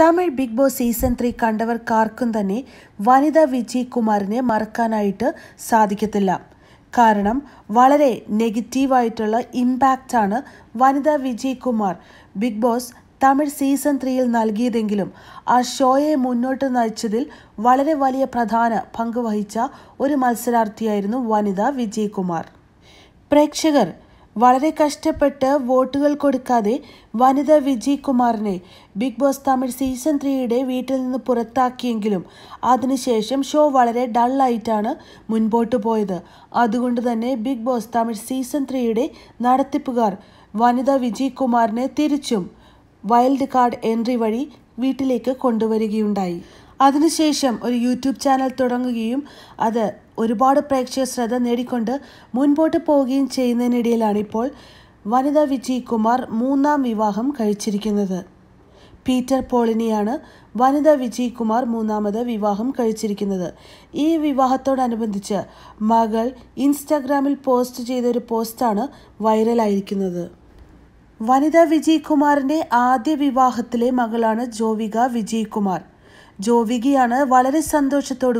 Tamil Bigg Boss season three കണ്ടവർക്കാർക്കും തന്നെ വനിത വിജയ് കുമാറിനെ മറക്കാനായിട്ട് സാധിക്കത്തില്ല കാരണം വളരെ നെഗറ്റീവായിട്ടുള്ള ഇമ്പാക്റ്റാണ് Vanitha Vijay Kumar Bigg Boss Tamil season ത്രീയിൽ നൽകിയതെങ്കിലും ആ ഷോയെ മുന്നോട്ട് നയിച്ചതിൽ വളരെ വലിയ പ്രധാന പങ്ക് വഹിച്ച ഒരു മത്സരാർത്ഥിയായിരുന്നു വനിത വിജയ് കുമാർ പ്രേക്ഷകർ വളരെ കഷ്ടപ്പെട്ട് വോട്ടുകൾ കൊടുക്കാതെ വനിത വിജയ് കുമാറിനെ ബിഗ് ബോസ് തമിഴ് സീസൺ ത്രീയുടെ വീട്ടിൽ നിന്ന് പുറത്താക്കിയെങ്കിലും അതിനുശേഷം ഷോ വളരെ ഡള്ളായിട്ടാണ് മുൻപോട്ട് പോയത് അതുകൊണ്ട് തന്നെ ബിഗ് ബോസ് തമിഴ് സീസൺ ത്രീയുടെ നടത്തിപ്പുകാർ വനിത വിജയ് കുമാറിനെ തിരിച്ചും വൈൽഡ് കാർഡ് എൻട്രി വഴി വീട്ടിലേക്ക് കൊണ്ടുവരികയുണ്ടായി അതിനുശേഷം ഒരു യൂട്യൂബ് ചാനൽ തുടങ്ങുകയും അത് ഒരുപാട് പ്രേക്ഷക ശ്രദ്ധ നേടിക്കൊണ്ട് മുൻപോട്ട് പോവുകയും ചെയ്യുന്നതിനിടയിലാണ് ഇപ്പോൾ വനിത വിജയ് കുമാർ മൂന്നാം വിവാഹം കഴിച്ചിരിക്കുന്നത് പീറ്റർ പോളിനിയാണ് വനിത വിജയ് കുമാർ മൂന്നാമത് വിവാഹം കഴിച്ചിരിക്കുന്നത് ഈ വിവാഹത്തോടനുബന്ധിച്ച് മകൾ ഇൻസ്റ്റാഗ്രാമിൽ പോസ്റ്റ് ചെയ്ത ഒരു പോസ്റ്റാണ് വൈറലായിരിക്കുന്നത് വനിത വിജയ് കുമാറിൻ്റെ ആദ്യ വിവാഹത്തിലെ മകളാണ് ജോവിക വിജയ് കുമാർ ജോവികയാണ് വളരെ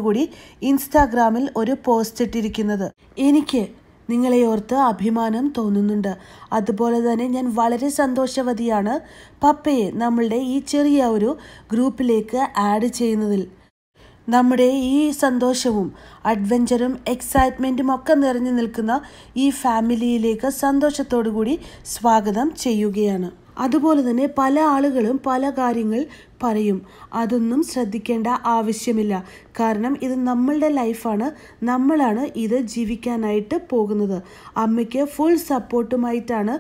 കൂടി ഇൻസ്റ്റാഗ്രാമിൽ ഒരു പോസ്റ്റ് ഇട്ടിരിക്കുന്നത് എനിക്ക് നിങ്ങളെ ഓർത്ത് അഭിമാനം തോന്നുന്നുണ്ട് അതുപോലെ തന്നെ ഞാൻ വളരെ സന്തോഷവതിയാണ് പപ്പയെ നമ്മളുടെ ഈ ചെറിയ ഒരു ഗ്രൂപ്പിലേക്ക് ആഡ് ചെയ്യുന്നതിൽ നമ്മുടെ ഈ സന്തോഷവും അഡ്വഞ്ചറും എക്സൈറ്റ്മെൻറ്റും ഒക്കെ നിറഞ്ഞു നിൽക്കുന്ന ഈ ഫാമിലിയിലേക്ക് സന്തോഷത്തോടു കൂടി സ്വാഗതം ചെയ്യുകയാണ് അതുപോലെ തന്നെ പല ആളുകളും പല കാര്യങ്ങൾ പറയും അതൊന്നും ശ്രദ്ധിക്കേണ്ട ആവശ്യമില്ല കാരണം ഇത് നമ്മളുടെ ലൈഫാണ് നമ്മളാണ് ഇത് ജീവിക്കാനായിട്ട് പോകുന്നത് അമ്മയ്ക്ക് ഫുൾ സപ്പോർട്ടുമായിട്ടാണ്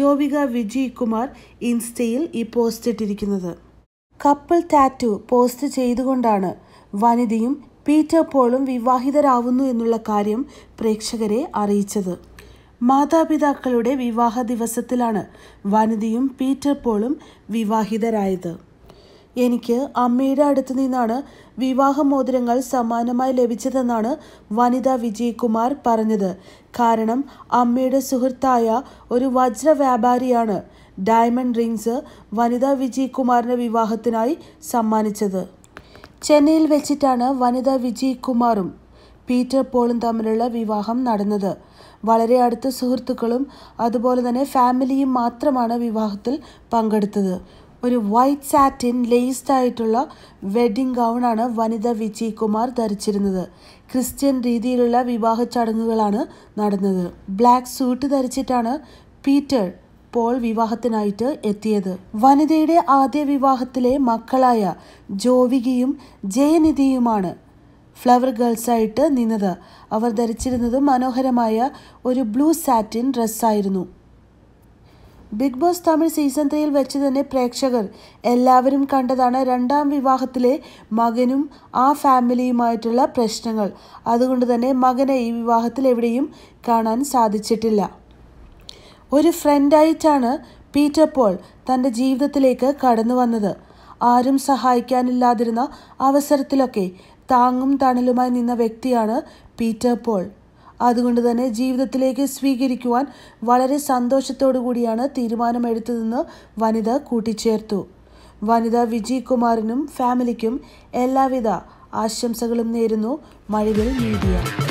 ജോവിക വിജയ് കുമാർ ഇൻസ്റ്റയിൽ ഈ പോസ്റ്റ് ഇട്ടിരിക്കുന്നത് കപ്പിൾ ടാറ്റു പോസ്റ്റ് ചെയ്തുകൊണ്ടാണ് വനിതയും പീറ്റർ പോളും വിവാഹിതരാവുന്നു എന്നുള്ള കാര്യം പ്രേക്ഷകരെ അറിയിച്ചത് മാതാപിതാക്കളുടെ വിവാഹ ദിവസത്തിലാണ് വനിതയും പീറ്റർ പോളും വിവാഹിതരായത് എനിക്ക് അമ്മയുടെ അടുത്ത് നിന്നാണ് വിവാഹമോതിരങ്ങൾ സമാനമായി ലഭിച്ചതെന്നാണ് വനിത വിജയ്കുമാർ പറഞ്ഞത് കാരണം അമ്മയുടെ സുഹൃത്തായ ഒരു വജ്ര വ്യാപാരിയാണ് ഡയമണ്ട് റിങ്സ് വനിത വിജയ്കുമാറിൻ്റെ വിവാഹത്തിനായി സമ്മാനിച്ചത് ചെന്നൈയിൽ വെച്ചിട്ടാണ് വനിത വിജയ്കുമാറും പീറ്റർ പോളും തമ്മിലുള്ള വിവാഹം നടന്നത് വളരെ അടുത്ത സുഹൃത്തുക്കളും അതുപോലെ തന്നെ ഫാമിലിയും മാത്രമാണ് വിവാഹത്തിൽ പങ്കെടുത്തത് ഒരു വൈറ്റ് സാറ്റിൻ ലേസ്ഡ് ആയിട്ടുള്ള വെഡിങ് ഗൗണാണ് വനിത വിജയ് കുമാർ ധരിച്ചിരുന്നത് ക്രിസ്ത്യൻ രീതിയിലുള്ള വിവാഹ ചടങ്ങുകളാണ് നടന്നത് ബ്ലാക്ക് സൂട്ട് ധരിച്ചിട്ടാണ് പീറ്റർ പോൾ വിവാഹത്തിനായിട്ട് എത്തിയത് വനിതയുടെ ആദ്യ വിവാഹത്തിലെ മക്കളായ ജോവികയും ജയനിധിയുമാണ് ഫ്ലവർ ഗേൾസായിട്ട് നിന്നത് അവർ ധരിച്ചിരുന്നത് മനോഹരമായ ഒരു ബ്ലൂ സാറ്റിൻ ഡ്രസ്സായിരുന്നു ബിഗ് ബോസ് തമിഴ് സീസൺ ത്രീയിൽ വെച്ച് തന്നെ പ്രേക്ഷകർ എല്ലാവരും കണ്ടതാണ് രണ്ടാം വിവാഹത്തിലെ മകനും ആ ഫാമിലിയുമായിട്ടുള്ള പ്രശ്നങ്ങൾ അതുകൊണ്ട് തന്നെ മകനെ ഈ വിവാഹത്തിൽ എവിടെയും കാണാൻ സാധിച്ചിട്ടില്ല ഒരു ഫ്രണ്ടായിട്ടാണ് പീറ്റർ പോൾ തൻ്റെ ജീവിതത്തിലേക്ക് കടന്നു വന്നത് ആരും സഹായിക്കാനില്ലാതിരുന്ന അവസരത്തിലൊക്കെ താങ്ങും തണലുമായി നിന്ന വ്യക്തിയാണ് പീറ്റർ പോൾ അതുകൊണ്ട് തന്നെ ജീവിതത്തിലേക്ക് സ്വീകരിക്കുവാൻ വളരെ സന്തോഷത്തോടു കൂടിയാണ് തീരുമാനമെടുത്തതെന്ന് വനിത കൂട്ടിച്ചേർത്തു വനിത വിജയ് കുമാറിനും ഫാമിലിക്കും എല്ലാവിധ ആശംസകളും നേരുന്നു മഴവിൽ മീഡിയ